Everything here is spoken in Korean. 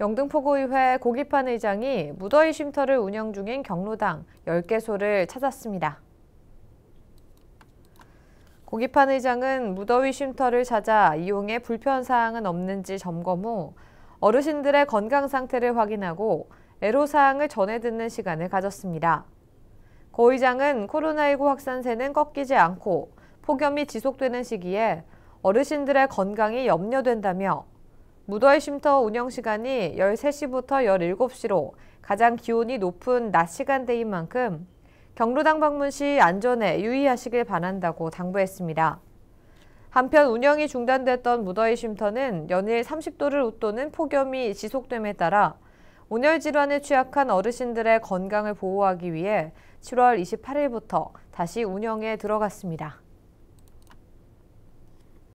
영등포구의회 고기판 의장이 무더위 쉼터를 운영 중인 경로당 10개소를 찾았습니다. 고기판 의장은 무더위 쉼터를 찾아 이용에 불편사항은 없는지 점검 후 어르신들의 건강 상태를 확인하고 애로사항을 전해 듣는 시간을 가졌습니다. 고 의장은 코로나19 확산세는 꺾이지 않고 폭염이 지속되는 시기에 어르신들의 건강이 염려된다며 무더위 쉼터 운영 시간이 13시부터 17시로 가장 기온이 높은 낮 시간대인 만큼 경로당 방문 시 안전에 유의하시길 바란다고 당부했습니다. 한편 운영이 중단됐던 무더위 쉼터는 연일 30도를 웃도는 폭염이 지속됨에 따라 온열 질환에 취약한 어르신들의 건강을 보호하기 위해 7월 28일부터 다시 운영에 들어갔습니다.